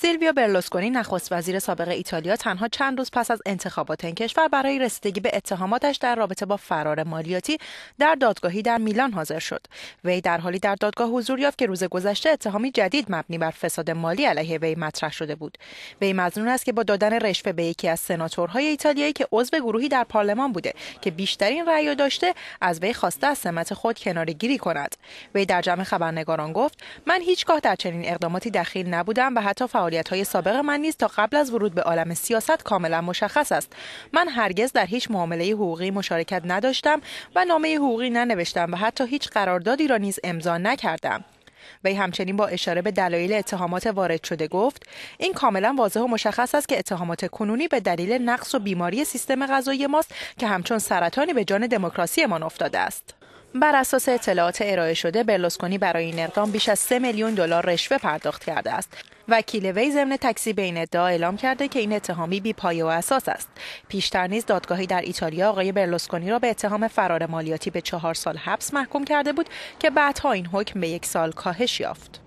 سیلویا برلوسکونی نخست وزیر سابق ایتالیا تنها چند روز پس از انتخابات این کشور برای رسیدگی به اتهاماتش در رابطه با فرار مالیاتی در دادگاهی در میلان حاضر شد وی در حالی در دادگاه حضور یافت که روز گذشته اتهامی جدید مبنی بر فساد مالی علیه وی مطرح شده بود وی مظنون است که با دادن رشوه به یکی از سناتورهای ایتالیایی که عضو گروهی در پارلمان بوده که بیشترین رأی داشته از وی خواسته از سمت خود گیری کند وی در جمع خبرنگاران گفت من هیچگاه در چنین اقداماتی دخیل نبودم و حتی فعالیت های سابق من نیز تا قبل از ورود به عالم سیاست کاملا مشخص است من هرگز در هیچ معامله حقوقی مشارکت نداشتم و نامه حقوقی ننوشتم و حتی هیچ قراردادی را نیز امضا نکردم وی همچنین با اشاره به دلایل اتهامات وارد شده گفت این کاملا واضح و مشخص است که اتهامات کنونی به دلیل نقص و بیماری سیستم غذایی ماست که همچون سرطانی به جان دموکراسی ما افتاده است بر اساس اطلاعات ارائه شده برلوسکونی برای این اقدام بیش از 3 میلیون دلار رشوه پرداخت کرده است وکیل وی ضمن تکذیب این ادعا اعلام کرده که این اتهامی بی پایه و اساس است پیشتر نیز دادگاهی در ایتالیا آقای برلوسکونی را به اتهام فرار مالیاتی به چهار سال حبس محکوم کرده بود که بعدها این حکم به یک سال کاهش یافت